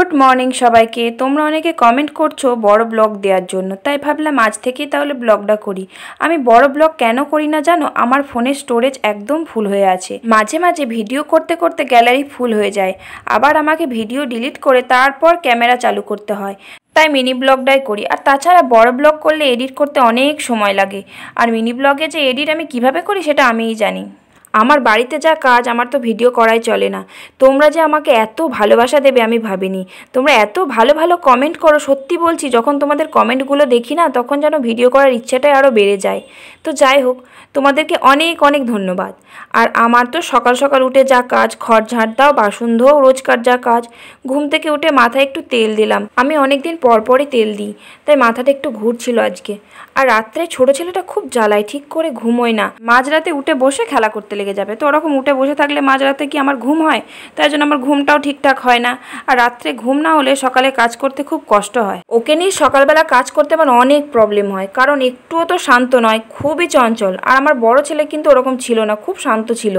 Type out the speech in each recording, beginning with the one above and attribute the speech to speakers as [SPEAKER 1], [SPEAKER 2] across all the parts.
[SPEAKER 1] Good morning সবাইকে তোমরা অনেকে কমেন্ট করছো বড় ব্লগ দেওয়ার জন্য তাই ভাবলাম আজ থেকেই তাহলে ব্লগটা করি আমি বড় ব্লগ কেন করি না জানো আমার ফোনের স্টোরেজ একদম ফুল হয়ে আছে মাঝে মাঝে ভিডিও করতে করতে গ্যালারি ফুল হয়ে যায় আবার আমাকে ভিডিও ডিলিট করে তারপর ক্যামেরা চালু করতে হয় তাই মিনি ব্লগটাই করি আর তাছাড়া বড় ব্লগ করলে এডিট করতে অনেক সময় লাগে আর মিনি ব্লগে যে এডিট আমি কিভাবে করি সেটা আমিই জানি আমার বাড়িতে যা কাজ আমার তো ভিডিও করাই চলে না তোমরা যে আমাকে এত ভালোবাসা দেবে আমি ভাবিনি তোমরা এত ভালো ভালো কমেন্ট করো সত্যি বলছি যখন তোমাদের কমেন্টগুলো দেখি না তখন যেন ভিডিও করার ইচ্ছাটাই আরও বেড়ে যায় তো যাই হোক তোমাদেরকে অনেক অনেক ধন্যবাদ আর আমার তো সকাল সকাল উঠে যা কাজ খড় ঝাঁট দাও বাসন ধোও রোজকার যা কাজ ঘুম থেকে উঠে মাথায় একটু তেল দিলাম আমি অনেক দিন পরপরই তেল দিই তাই মাথাটা একটু ঘুরছিল আজকে আর রাত্রে ছোট ছেলেটা খুব জ্বালায় ঠিক করে ঘুমোয় না মাঝরাতে উঠে বসে খেলা করতে লেগে যাবে তো ওরকম উঠে বসে থাকলে মাঝরাতে কি আমার ঘুম হয় তাই জন্য আমার ঘুমটাও ঠিকঠাক হয় না আর রাত্রে ঘুম না হলে সকালে কাজ করতে খুব কষ্ট হয় ওকে নিয়ে সকালবেলা কাজ করতে আমার অনেক প্রবলেম হয় কারণ একটুও তো শান্ত নয় খুবই চঞ্চল আর আমার বড় ছেলে কিন্তু ওরকম ছিল না খুব শান্ত ছিল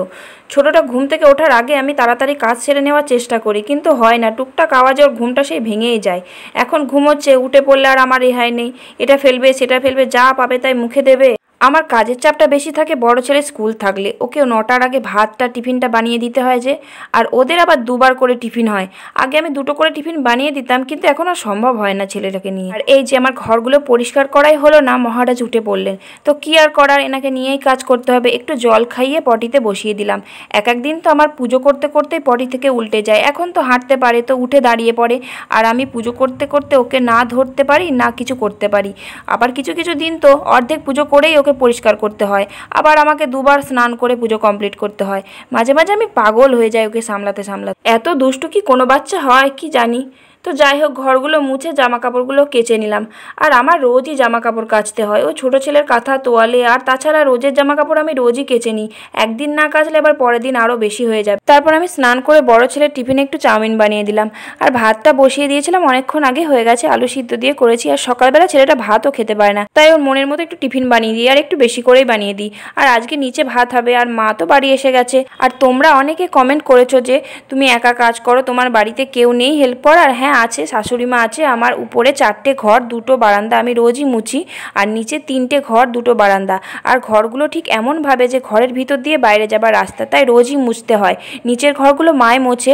[SPEAKER 1] ছোটটা ঘুম থেকে ওঠার আগে আমি তাড়াতাড়ি কাজ সেরে নেওয়ার চেষ্টা করি কিন্তু হয় না টুকটাক আওয়াজে ওর ঘুমটা সেই ভেঙেই যায় এখন ঘুমোচ্ছে উঠে পড়লে আর আমার রেহাই নেই এটা ফেলবে সেটা ফেলবে যা পাবে তাই মুখে দেবে আমার কাজের চাপটা বেশি থাকে বড় ছেলে স্কুল থাকলে ওকে নটার আগে ভাতটা টিফিনটা বানিয়ে দিতে হয় যে আর ওদের আবার দুবার করে টিফিন হয় আগে আমি দুটো করে টিফিন বানিয়ে দিতাম কিন্তু এখন আর সম্ভব হয় না ছেলেটাকে নিয়ে আর এই যে আমার ঘরগুলো পরিষ্কার করাই হলো না মহারাজ উঠে পড়লেন তো কি আর করার এনাকে নিয়েই কাজ করতে হবে একটু জল খাইয়ে পটিতে বসিয়ে দিলাম এক একদিন তো আমার পুজো করতে করতে পটি থেকে উল্টে যায় এখন তো হাঁটতে পারে তো উঠে দাঁড়িয়ে পড়ে আর আমি পুজো করতে করতে ওকে না ধরতে পারি না কিছু করতে পারি আবার কিছু কিছু দিন তো অর্ধেক পুজো করেই ওকে আমাকে পরিষ্কার করতে হয় আবার আমাকে দুবার স্নান করে পুজো কমপ্লিট করতে হয় মাঝে মাঝে আমি পাগল হয়ে যাই ওকে সামলাতে সামলাতে এত দুষ্টু কি কোনো বাচ্চা হয় কি জানি তো যাই হোক ঘরগুলো মুছে জামা কাপড়গুলো কেচে নিলাম আর আমার রোজই জামা কাপড় কাচতে হয় ও ছোট ছেলের কাঁথা তোয়ালে আর তাছাড়া রোজের জামা কাপড় আমি রোজই কেচে নিই একদিন না কাচলে এবার পরের দিন আরও বেশি হয়ে যাবে তারপর আমি স্নান করে বড় ছেলের টিফিনে একটু চাউমিন বানিয়ে দিলাম আর ভাতটা বসিয়ে দিয়েছিলাম অনেকক্ষণ আগে হয়ে গেছে আলু সিদ্ধ দিয়ে করেছি আর সকালবেলা ছেলেটা ভাতও খেতে পারে না তাই ওর মনের মতো একটু টিফিন বানিয়ে দিই আর একটু বেশি করেই বানিয়ে দিই আর আজকে নিচে ভাত হবে আর মা তো বাড়ি এসে গেছে আর তোমরা অনেকে কমেন্ট করেছো যে তুমি একা কাজ করো তোমার বাড়িতে কেউ নেই হেল্প করার হ্যাঁ হ্যাঁ, আছে শাশুড়ি মা আছে আমার উপরে চারটে ঘর দুটো বারান্দা আমি রোজই মুছি আর নিচে তিনটে ঘর দুটো বারান্দা আর ঘরগুলো ঠিক এমনভাবে যে ঘরের ভিতর দিয়ে বাইরে যাবার রাস্তা তাই রোজই মুছতে হয় নিচের ঘরগুলো মায় মোছে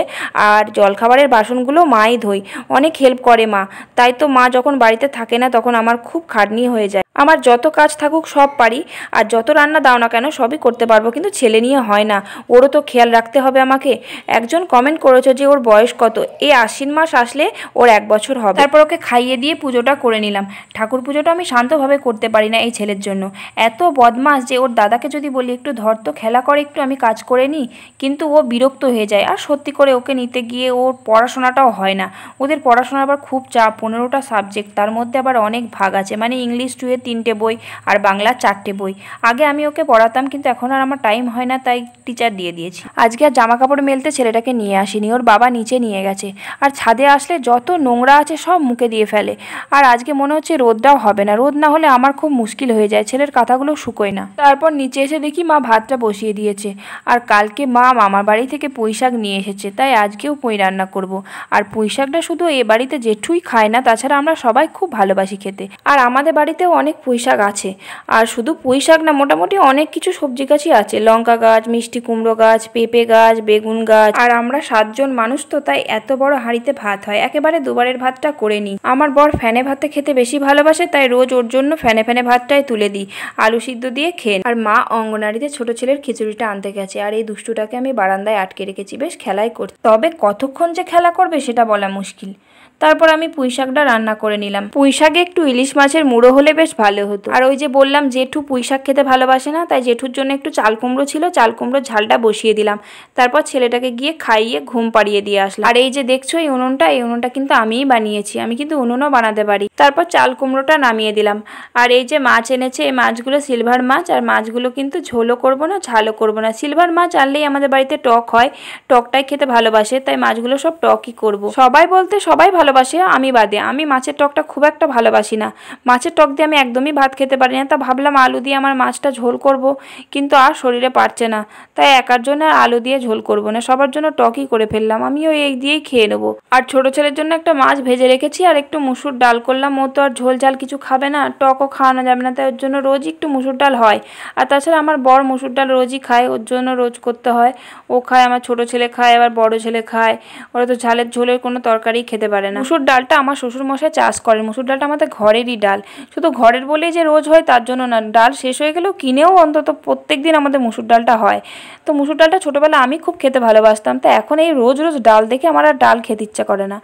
[SPEAKER 1] আর জলখাবারের বাসনগুলো মাই ধোই অনেক হেল্প করে মা তাই তো মা যখন বাড়িতে থাকে না তখন আমার খুব খাটনি হয়ে যায় আমার যত কাজ থাকুক সব পারি আর যত রান্না দাও না কেন সবই করতে পারবো কিন্তু ছেলে নিয়ে হয় না ওরও তো খেয়াল রাখতে হবে আমাকে একজন কমেন্ট করেছে যে ওর বয়স কত এই আশ্বিন মাস আসলে গেলে ওর এক বছর হবে তারপর ওকে খাইয়ে দিয়ে পুজোটা করে নিলাম ঠাকুর পুজোটা আমি শান্তভাবে করতে পারি না এই ছেলের জন্য এত বদমাস যে ওর দাদাকে যদি বলি একটু ধর তো খেলা করে একটু আমি কাজ করে নিই কিন্তু ও বিরক্ত হয়ে যায় আর সত্যি করে ওকে নিতে গিয়ে ওর পড়াশোনাটাও হয় না ওদের পড়াশোনা আবার খুব চাপ পনেরোটা সাবজেক্ট তার মধ্যে আবার অনেক ভাগ আছে মানে ইংলিশ টুয়ে তিনটে বই আর বাংলা চারটে বই আগে আমি ওকে পড়াতাম কিন্তু এখন আর আমার টাইম হয় না তাই টিচার দিয়ে দিয়েছি আজকে আর জামা কাপড় মেলতে ছেলেটাকে নিয়ে আসিনি ওর বাবা নিচে নিয়ে গেছে আর ছাদে আসলে যত নোংরা আছে সব মুখে দিয়ে ফেলে আর আজকে মনে হচ্ছে রোদটাও হবে না রোদ না হলে আমার খুব মুশকিল হয়ে যায় ছেলের কাঁথাগুলো শুকোয় না তারপর নিচে এসে দেখি মা ভাতটা বসিয়ে দিয়েছে আর কালকে মা মামার বাড়ি থেকে পুঁই শাক নিয়ে এসেছে তাই আজকেও পুঁই রান্না করব। আর পুঁই শাকটা শুধু এ বাড়িতে জেঠুই খায় না তাছাড়া আমরা সবাই খুব ভালোবাসি খেতে আর আমাদের বাড়িতেও অনেক পুঁই শাক আছে আর শুধু পুঁই শাক না মোটামুটি অনেক কিছু সবজি গাছই আছে লঙ্কা গাছ মিষ্টি কুমড়ো গাছ পেঁপে গাছ বেগুন গাছ আর আমরা সাতজন মানুষ তো তাই এত বড় হাঁড়িতে ভাত হয় একেবারে দুবারের ভাতটা করে নিই আমার বর ফ্যানে ভাতে খেতে বেশি ভালোবাসে তাই রোজ ওর জন্য ফ্যানে ফ্যানে ভাতটাই তুলে দিই আলু সিদ্ধ দিয়ে খেয়ে আর মা অঙ্গনারীতে ছোট ছেলের খিচুড়িটা আনতে গেছে আর এই দুষ্টুটাকে আমি বারান্দায় আটকে রেখেছি বেশ খেলাই করছি তবে কতক্ষণ যে খেলা করবে সেটা বলা মুশকিল তারপর আমি পুঁই শাকটা রান্না করে নিলাম পুঁই শাকে একটু ইলিশ মাছের মুড়ো হলে বেশ ভালো হতো আর ওই যে বললাম জেঠু পুঁই শাক খেতে ভালোবাসে না তাই জেঠুর জন্য একটু চাল কুমড়ো ছিল চাল কুমড়োর ঝালটা বসিয়ে দিলাম তারপর ছেলেটাকে গিয়ে খাইয়ে ঘুম পাড়িয়ে দিয়ে আসলাম আর এই যে দেখছো এই উনুনটা এই উনুনটা কিন্তু আমিই বানিয়েছি আমি কিন্তু উনুনও বানাতে পারি তারপর চাল কুমড়োটা নামিয়ে দিলাম আর এই যে মাছ এনেছে এই মাছগুলো সিলভার মাছ আর মাছগুলো কিন্তু ঝোলও করব না ঝালও করব না সিলভার মাছ আনলেই আমাদের বাড়িতে টক হয় টকটাই খেতে ভালোবাসে তাই মাছগুলো সব টকই করব সবাই বলতে সবাই ভালো ভালোবাসে আমি বাদে আমি মাছের টকটা খুব একটা ভালোবাসি না মাছের টক দিয়ে আমি একদমই ভাত খেতে পারি না তা ভাবলাম আলু দিয়ে আমার মাছটা ঝোল করব কিন্তু আর শরীরে পারছে না তাই একার জন্য আর আলু দিয়ে ঝোল করব না সবার জন্য টকই করে ফেললাম আমিও এই দিয়েই খেয়ে নেবো আর ছোট ছেলের জন্য একটা মাছ ভেজে রেখেছি আর একটু মুসুর ডাল করলাম ও তো আর ঝোল ঝাল কিছু খাবে না টকও খাওয়ানো যাবে না তাই ওর জন্য রোজই একটু মুসুর ডাল হয় আর তাছাড়া আমার বড় মুসুর ডাল রোজই খায় ওর জন্য রোজ করতে হয় ও খায় আমার ছোট ছেলে খায় আবার বড় ছেলে খায় ওরা তো ঝালের ঝোলের কোনো তরকারি খেতে পারে না না মুসুর ডালটা আমার শ্বশুর মশাই চাষ করেন মুসুর ডালটা আমাদের ঘরেরই ডাল শুধু ঘরের বলেই যে রোজ হয় তার জন্য না ডাল শেষ হয়ে গেলেও কিনেও অন্তত প্রত্যেক দিন আমাদের মুসুর ডালটা হয় তো মুসুর ডালটা ছোটোবেলা আমি খুব খেতে ভালোবাসতাম তো এখন এই রোজ রোজ ডাল দেখে আমার আর ডাল খেতে ইচ্ছা করে না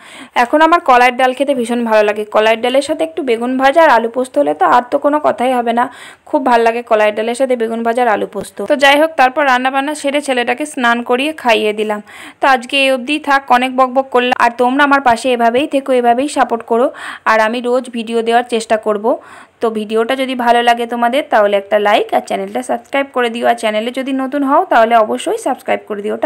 [SPEAKER 1] এখন আমার কলাইয়ের ডাল খেতে ভীষণ ভালো লাগে কলাইয়ের ডালের সাথে একটু বেগুন ভাজা আর আলু পোস্ত হলে তো আর তো কোনো কথাই হবে না খুব ভাল লাগে কলাই ডালের সাথে বেগুন ভাজার আলু পোস্ত তো যাই হোক তারপর রান্নাবান্না সেরে ছেলেটাকে স্নান করিয়ে খাইয়ে দিলাম তো আজকে এই অবধি থাক অনেক বক বক করলাম আর তোমরা আমার পাশে এভাবেই থেকো এভাবেই সাপোর্ট করো আর আমি রোজ ভিডিও দেওয়ার চেষ্টা করব তো ভিডিওটা যদি ভালো লাগে তোমাদের তাহলে একটা লাইক আর চ্যানেলটা সাবস্ক্রাইব করে দিও আর চ্যানেলে যদি নতুন হও তাহলে অবশ্যই সাবস্ক্রাইব করে দিও